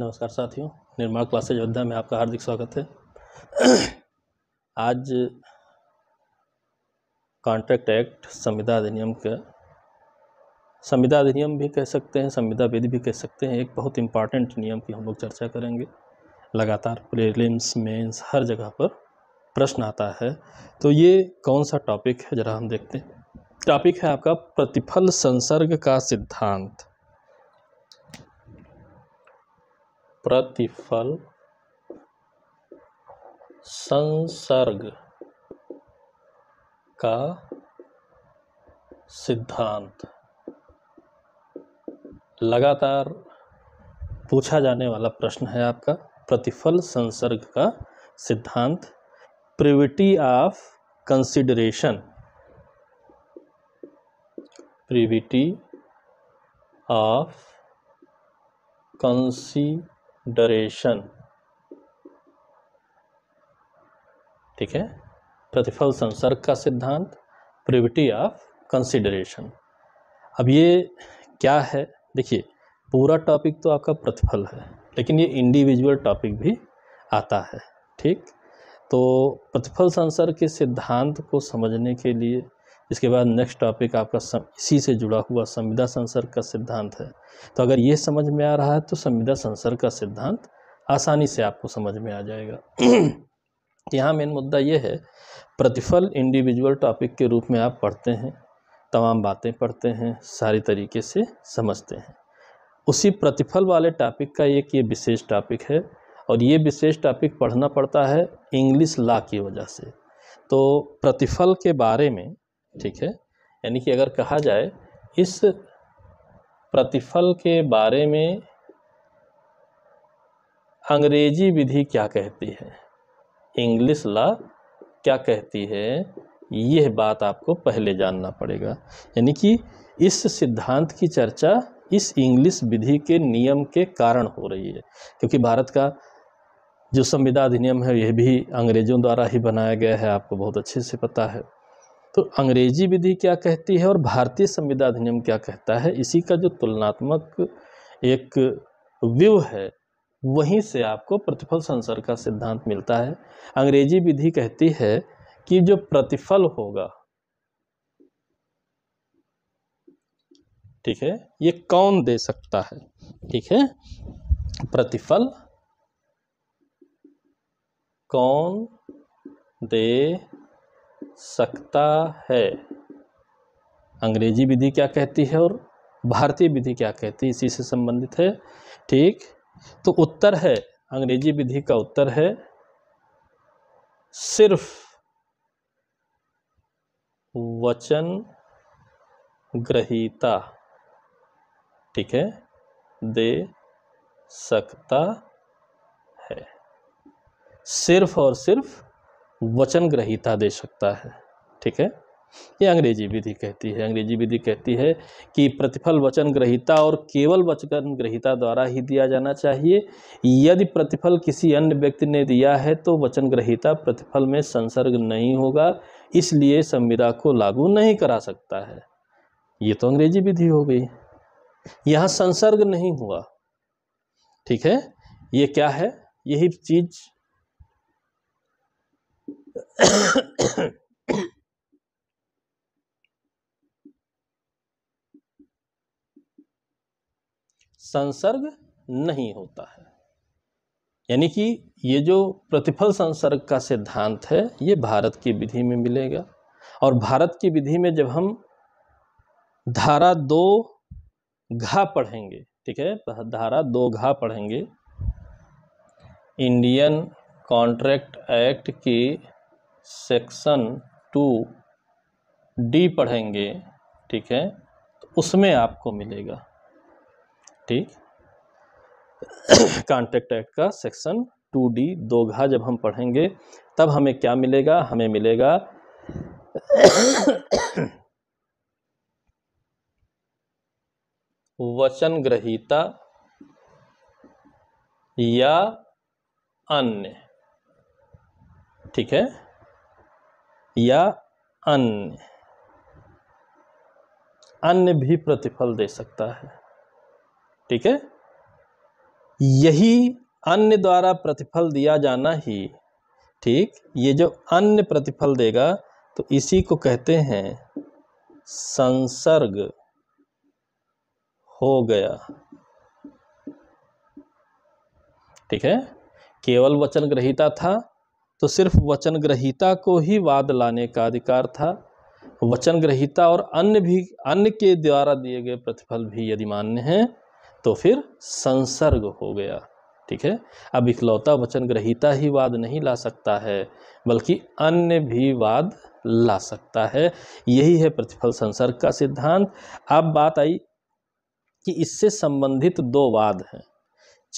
नमस्कार साथियों निर्माण क्लासेज अयोध्या में आपका हार्दिक स्वागत है आज कॉन्ट्रैक्ट एक्ट संविदा अधिनियम का संविदा अधिनियम भी कह सकते हैं संविदा विधि भी कह सकते हैं एक बहुत इम्पॉर्टेंट नियम की हम लोग चर्चा करेंगे लगातार प्रीलिम्स मेंस हर जगह पर प्रश्न आता है तो ये कौन सा टॉपिक है ज़रा हम देखते हैं टॉपिक है आपका प्रतिफल संसर्ग का सिद्धांत प्रतिफल संसर्ग का सिद्धांत लगातार पूछा जाने वाला प्रश्न है आपका प्रतिफल संसर्ग का सिद्धांत privity of consideration privity of consideration ठीक है प्रतिफल संसर्ग का सिद्धांत प्रिविटी ऑफ कंसिडरेशन अब ये क्या है देखिए पूरा टॉपिक तो आपका प्रतिफल है लेकिन ये इंडिविजुअल टॉपिक भी आता है ठीक तो प्रतिफल संसर्ग के सिद्धांत को समझने के लिए इसके बाद नेक्स्ट टॉपिक आपका सम, इसी से जुड़ा हुआ संविदा संसर्ग का सिद्धांत है तो अगर ये समझ में आ रहा है तो संविदा संसर्ग का सिद्धांत आसानी से आपको समझ में आ जाएगा यहाँ मेन मुद्दा ये है प्रतिफल इंडिविजुअल टॉपिक के रूप में आप पढ़ते हैं तमाम बातें पढ़ते हैं सारी तरीके से समझते हैं उसी प्रतिफल वाले टॉपिक का एक ये विशेष टॉपिक है और ये विशेष टॉपिक पढ़ना पड़ता है इंग्लिश लॉ की वजह से तो प्रतिफल के बारे में ठीक है यानी कि अगर कहा जाए इस प्रतिफल के बारे में अंग्रेजी विधि क्या कहती है इंग्लिश ला क्या कहती है यह बात आपको पहले जानना पड़ेगा यानी कि इस सिद्धांत की चर्चा इस इंग्लिश विधि के नियम के कारण हो रही है क्योंकि भारत का जो संविदा अधिनियम है यह भी अंग्रेज़ों द्वारा ही बनाया गया है आपको बहुत अच्छे से पता है तो अंग्रेजी विधि क्या कहती है और भारतीय संविदा अधिनियम क्या कहता है इसी का जो तुलनात्मक एक व्यू है वहीं से आपको प्रतिफल संसर का सिद्धांत मिलता है अंग्रेजी विधि कहती है कि जो प्रतिफल होगा ठीक है ये कौन दे सकता है ठीक है प्रतिफल कौन दे सकता है अंग्रेजी विधि क्या कहती है और भारतीय विधि क्या कहती है इसी से संबंधित है ठीक तो उत्तर है अंग्रेजी विधि का उत्तर है सिर्फ वचन ग्रहीता ठीक है दे सकता है सिर्फ और सिर्फ वचन ग्रहिता दे सकता है ठीक है ये अंग्रेजी विधि कहती है अंग्रेजी विधि कहती है कि प्रतिफल वचन ग्रहिता और केवल वचन ग्रहिता द्वारा ही दिया जाना चाहिए यदि प्रतिफल किसी अन्य व्यक्ति ने दिया है तो वचन ग्रहिता प्रतिफल में संसर्ग नहीं होगा इसलिए संविदा को लागू नहीं करा सकता है ये तो अंग्रेजी विधि हो गई यहाँ संसर्ग नहीं हुआ ठीक है ये क्या है यही चीज़ संसर्ग नहीं होता है यानी कि ये जो प्रतिफल संसर्ग का सिद्धांत है ये भारत की विधि में मिलेगा और भारत की विधि में जब हम धारा दो घा पढ़ेंगे ठीक है धारा दो घा पढ़ेंगे इंडियन कॉन्ट्रैक्ट एक्ट की सेक्शन टू डी पढ़ेंगे ठीक है तो उसमें आपको मिलेगा ठीक कॉन्ट्रैक्ट एक्ट का सेक्शन टू डी दो घा जब हम पढ़ेंगे तब हमें क्या मिलेगा हमें मिलेगा वचन ग्रहीता या अन्य ठीक है या अन्य अन्य भी प्रतिफल दे सकता है ठीक है यही अन्य द्वारा प्रतिफल दिया जाना ही ठीक ये जो अन्य प्रतिफल देगा तो इसी को कहते हैं संसर्ग हो गया ठीक है केवल वचन ग्रहिता था तो सिर्फ वचन ग्रहिता को ही वाद लाने का अधिकार था वचन ग्रहिता और अन्य भी अन्य के द्वारा दिए गए प्रतिफल भी यदि मान्य हैं तो फिर संसर्ग हो गया ठीक है अब इकलौता वचन ग्रहिता ही वाद नहीं ला सकता है बल्कि अन्य भी वाद ला सकता है यही है प्रतिफल संसर्ग का सिद्धांत अब बात आई कि इससे संबंधित दो वाद हैं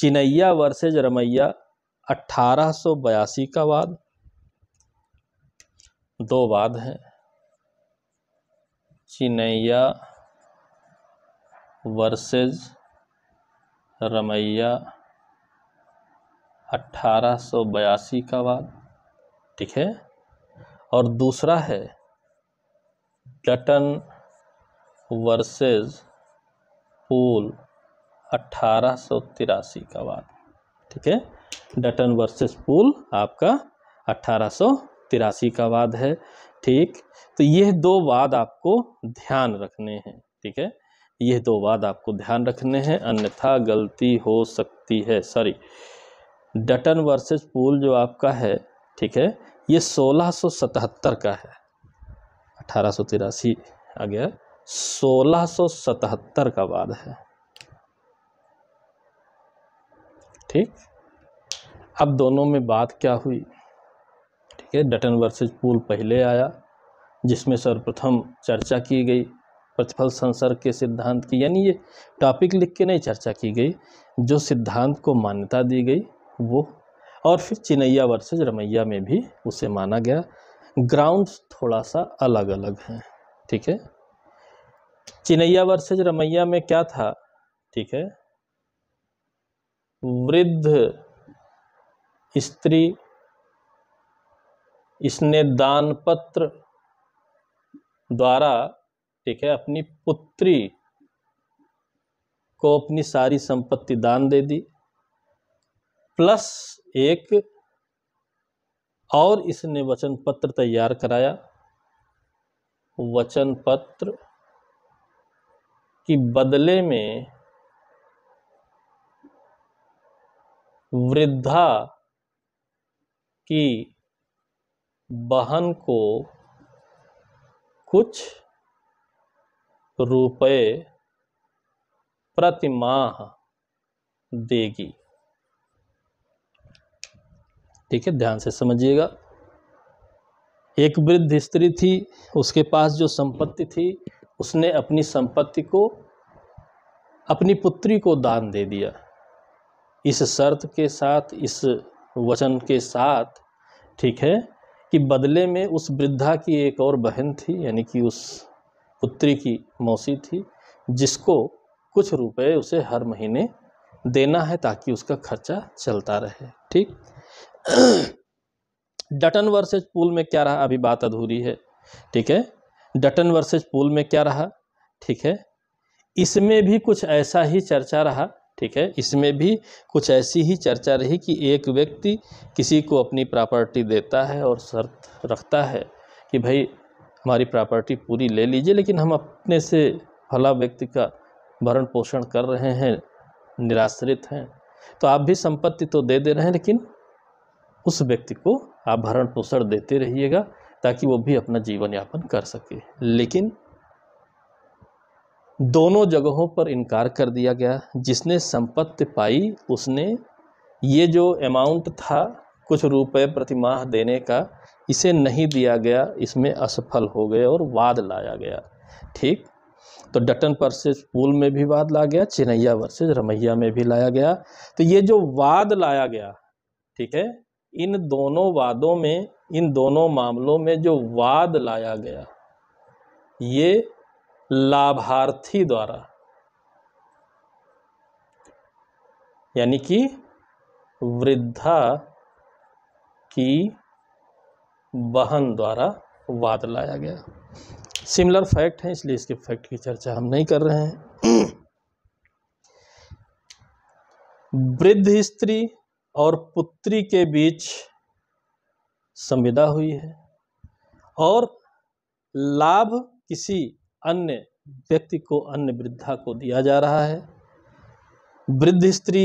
चिनैया वर्सेज रमैया 1882 का वाद दो वाद है चिनैया वर्सेज रमैया 1882 का वाद ठीक है और दूसरा है डटन वर्सेस पूल अट्ठारह का वाद ठीक है डटन वर्सेस पुल आपका अट्ठारह का वाद है ठीक तो यह दो वाद आपको ध्यान रखने हैं ठीक है यह दो वाद आपको ध्यान रखने हैं अन्यथा गलती हो सकती है सॉरी डटन वर्सेस पुल जो आपका है ठीक है ये 1677 का है अठारह आ गया 1677 का वाद है ठीक अब दोनों में बात क्या हुई ठीक है डटन वर्सेज पूल पहले आया जिसमें सर्वप्रथम चर्चा की गई प्रतिफल संसर्ग के सिद्धांत की यानी ये टॉपिक लिख के नहीं चर्चा की गई जो सिद्धांत को मान्यता दी गई वो और फिर चिनैया वर्सेज रमैया में भी उसे माना गया ग्राउंड्स थोड़ा सा अलग अलग हैं ठीक है चिनैया वर्सेज रमैया में क्या था ठीक है वृद्ध स्त्री इसने दान पत्र द्वारा ठीक है अपनी पुत्री को अपनी सारी संपत्ति दान दे दी प्लस एक और इसने वचन पत्र तैयार कराया वचन पत्र की बदले में वृद्धा कि बहन को कुछ रुपए प्रतिमाह देगी ठीक है ध्यान से समझिएगा एक वृद्ध स्त्री थी उसके पास जो संपत्ति थी उसने अपनी संपत्ति को अपनी पुत्री को दान दे दिया इस शर्त के साथ इस वचन के साथ ठीक है कि बदले में उस वृद्धा की एक और बहन थी यानी कि उस पुत्री की मौसी थी जिसको कुछ रुपए उसे हर महीने देना है ताकि उसका खर्चा चलता रहे ठीक डटन वर्सेज पुल में क्या रहा अभी बात अधूरी है ठीक है डटन वर्सेज पुल में क्या रहा ठीक है इसमें भी कुछ ऐसा ही चर्चा रहा ठीक है इसमें भी कुछ ऐसी ही चर्चा रही कि एक व्यक्ति किसी को अपनी प्रॉपर्टी देता है और शर्त रखता है कि भाई हमारी प्रॉपर्टी पूरी ले लीजिए लेकिन हम अपने से भला व्यक्ति का भरण पोषण कर रहे हैं निराश्रित हैं तो आप भी संपत्ति तो दे दे रहे हैं लेकिन उस व्यक्ति को आप भरण पोषण देते रहिएगा ताकि वो भी अपना जीवन यापन कर सके लेकिन दोनों जगहों पर इनकार कर दिया गया जिसने संपत्ति पाई उसने ये जो अमाउंट था कुछ रुपए प्रतिमाह देने का इसे नहीं दिया गया इसमें असफल हो गए और वाद लाया गया ठीक तो डटन वर्सेज पुल में भी वाद लाया गया चिनैया वर्सेज रमैया में भी लाया गया तो ये जो वाद लाया गया ठीक है इन दोनों वादों में इन दोनों मामलों में जो वाद लाया गया ये लाभार्थी द्वारा यानी कि वृद्धा की बहन द्वारा वाद लाया गया सिमिलर फैक्ट है इसलिए इसके फैक्ट की चर्चा हम नहीं कर रहे हैं वृद्ध स्त्री और पुत्री के बीच संविदा हुई है और लाभ किसी अन्य व्यक्ति को अन्य वृद्धा को दिया जा रहा है वृद्ध स्त्री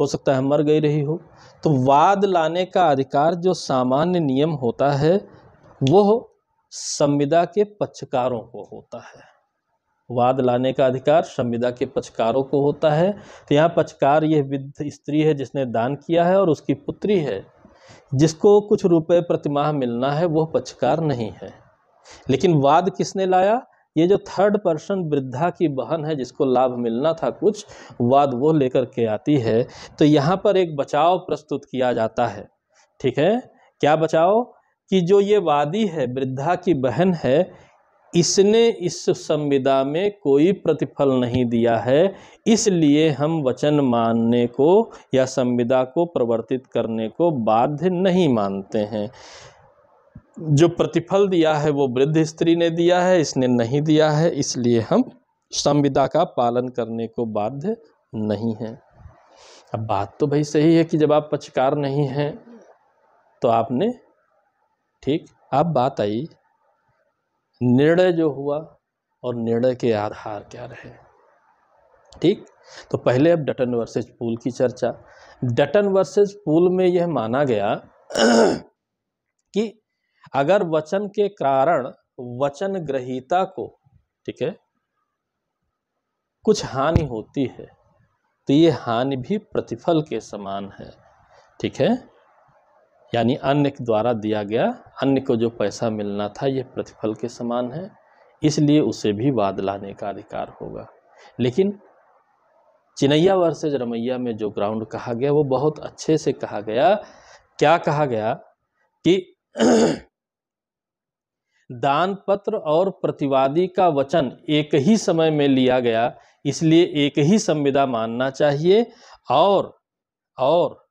हो सकता है मर गई रही हो तो वाद लाने का अधिकार जो सामान्य नियम होता है वह संविदा के पक्षकारों को होता है वाद लाने का अधिकार संविदा के पक्षकारों को होता है तो यहाँ पक्षकार यह विद्ध स्त्री है जिसने दान किया है और उसकी पुत्री है जिसको कुछ रुपए प्रतिमाह मिलना है वह पक्षकार नहीं है लेकिन वाद किसने लाया ये जो थर्ड पर्सन वृद्धा की बहन है जिसको लाभ मिलना था कुछ वाद वो लेकर के आती है तो यहाँ पर एक बचाव प्रस्तुत किया जाता है ठीक है क्या बचाव कि जो ये वादी है वृद्धा की बहन है इसने इस संविदा में कोई प्रतिफल नहीं दिया है इसलिए हम वचन मानने को या संविदा को प्रवर्तित करने को बाध्य नहीं मानते हैं जो प्रतिफल दिया है वो वृद्ध स्त्री ने दिया है इसने नहीं दिया है इसलिए हम संविदा का पालन करने को बाध्य नहीं हैं अब बात तो भाई सही है कि जब आप पक्षकार नहीं हैं तो आपने ठीक अब बात आई निर्णय जो हुआ और निर्णय के आधार क्या रहे ठीक तो पहले अब डटन वर्सेज पूल की चर्चा डटन वर्सेज पूल में यह माना गया कि अगर वचन के कारण वचन ग्रहीता को ठीक है कुछ हानि होती है तो ये हानि भी प्रतिफल के समान है ठीक है यानी अन्य के द्वारा दिया गया अन्य को जो पैसा मिलना था यह प्रतिफल के समान है इसलिए उसे भी वाद लाने का अधिकार होगा लेकिन चिनैया वर्सेज रमैया में जो ग्राउंड कहा गया वो बहुत अच्छे से कहा गया क्या कहा गया कि दान पत्र और प्रतिवादी का वचन एक ही समय में लिया गया इसलिए एक ही संविदा मानना चाहिए और और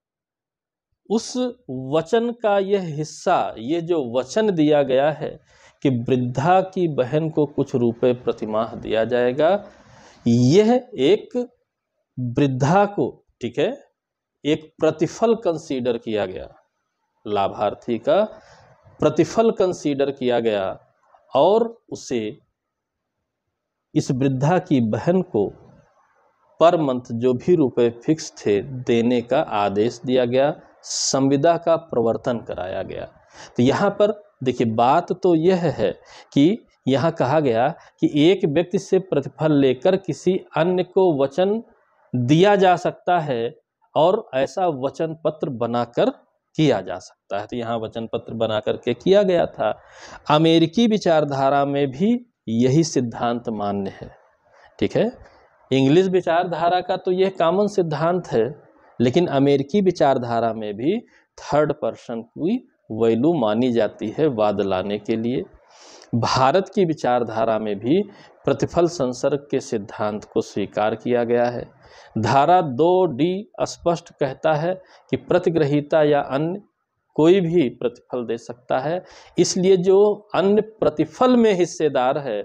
उस वचन का यह हिस्सा ये जो वचन दिया गया है कि वृद्धा की बहन को कुछ रुपए प्रतिमाह दिया जाएगा यह एक वृद्धा को ठीक है एक प्रतिफल कंसीडर किया गया लाभार्थी का प्रतिफल कंसीडर किया गया और उसे इस वृद्धा की बहन को पर मंथ जो भी रुपए फिक्स थे देने का आदेश दिया गया संविदा का प्रवर्तन कराया गया तो यहाँ पर देखिए बात तो यह है कि यहाँ कहा गया कि एक व्यक्ति से प्रतिफल लेकर किसी अन्य को वचन दिया जा सकता है और ऐसा वचन पत्र बनाकर किया जा सकता है तो यहाँ वचन पत्र बना करके किया गया था अमेरिकी विचारधारा में भी यही सिद्धांत मान्य है ठीक है इंग्लिश विचारधारा का तो यह कॉमन सिद्धांत है लेकिन अमेरिकी विचारधारा में भी थर्ड पर्सन की वैल्यू मानी जाती है वाद लाने के लिए भारत की विचारधारा में भी प्रतिफल संसर्ग के सिद्धांत को स्वीकार किया गया है धारा दो डी स्पष्ट कहता है कि प्रतिग्रहिता या अन्य कोई भी प्रतिफल दे सकता है इसलिए जो अन्य प्रतिफल में हिस्सेदार है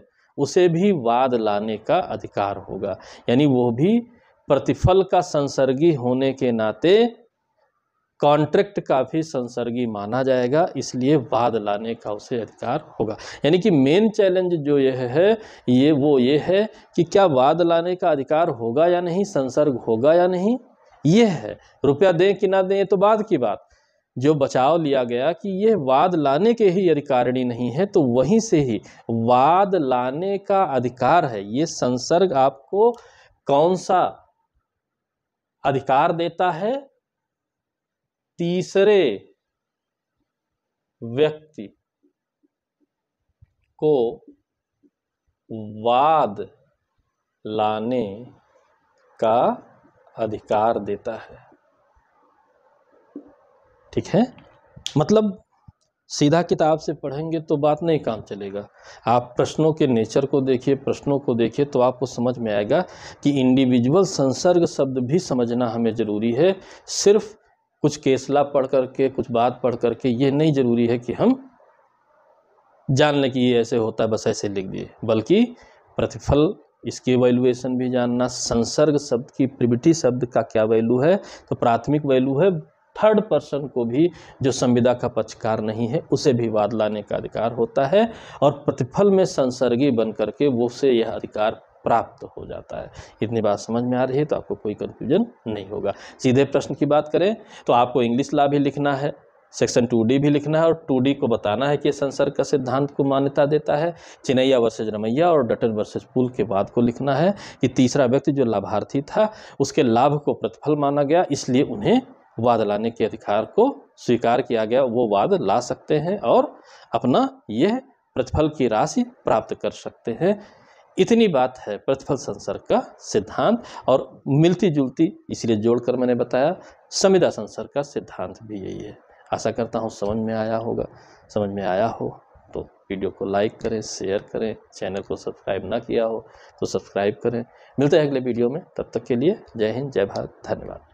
उसे भी वाद लाने का अधिकार होगा यानी वो भी प्रतिफल का संसर्गी होने के नाते कॉन्ट्रैक्ट काफ़ी संसर्गी माना जाएगा इसलिए वाद लाने का उसे अधिकार होगा यानी कि मेन चैलेंज जो यह है ये वो ये है कि क्या वाद लाने का अधिकार होगा या नहीं संसर्ग होगा या नहीं ये है रुपया दें कि ना दें ये तो बाद की बात जो बचाव लिया गया कि यह वाद लाने के ही अधिकारिणी नहीं है तो वहीं से ही वाद लाने का अधिकार है ये संसर्ग आपको कौन सा अधिकार देता है तीसरे व्यक्ति को वाद लाने का अधिकार देता है ठीक है मतलब सीधा किताब से पढ़ेंगे तो बात नहीं काम चलेगा आप प्रश्नों के नेचर को देखिए प्रश्नों को देखिए तो आपको समझ में आएगा कि इंडिविजुअल संसर्ग शब्द भी समझना हमें ज़रूरी है सिर्फ कुछ केसला पढ़ करके कुछ बात पढ़ करके ये नहीं ज़रूरी है कि हम जान लें कि ये ऐसे होता है बस ऐसे लिख दिए बल्कि प्रतिफल इसकी वैल्यूएशन भी जानना संसर्ग शब्द की प्रिविटी शब्द का क्या वैल्यू है तो प्राथमिक वैल्यू है थर्ड पर्सन को भी जो संविदा का पक्षकार नहीं है उसे भी वाद लाने का अधिकार होता है और प्रतिफल में संसर्गी बन करके वो से यह अधिकार प्राप्त हो जाता है इतनी बात समझ में आ रही है तो आपको कोई कन्फ्यूजन नहीं होगा सीधे प्रश्न की बात करें तो आपको इंग्लिश ला भी लिखना है सेक्शन टू डी भी लिखना है और टू डी को बताना है कि संसर्ग का सिद्धांत को मान्यता देता है चिनैया वर्सेज रमैया और डटन वर्सेज पुल के बाद को लिखना है कि तीसरा व्यक्ति जो लाभार्थी था उसके लाभ को प्रतिफल माना गया इसलिए उन्हें वाद लाने के अधिकार को स्वीकार किया गया वो वाद ला सकते हैं और अपना यह प्रतिफल की राशि प्राप्त कर सकते हैं इतनी बात है प्रतिफल संसर्ग का सिद्धांत और मिलती जुलती इसलिए जोड़कर मैंने बताया संविदा संसर्ग का सिद्धांत भी यही है आशा करता हूँ समझ में आया होगा समझ में आया हो तो वीडियो को लाइक करें शेयर करें चैनल को सब्सक्राइब ना किया हो तो सब्सक्राइब करें मिलते हैं अगले वीडियो में तब तक के लिए जय हिंद जय भारत धन्यवाद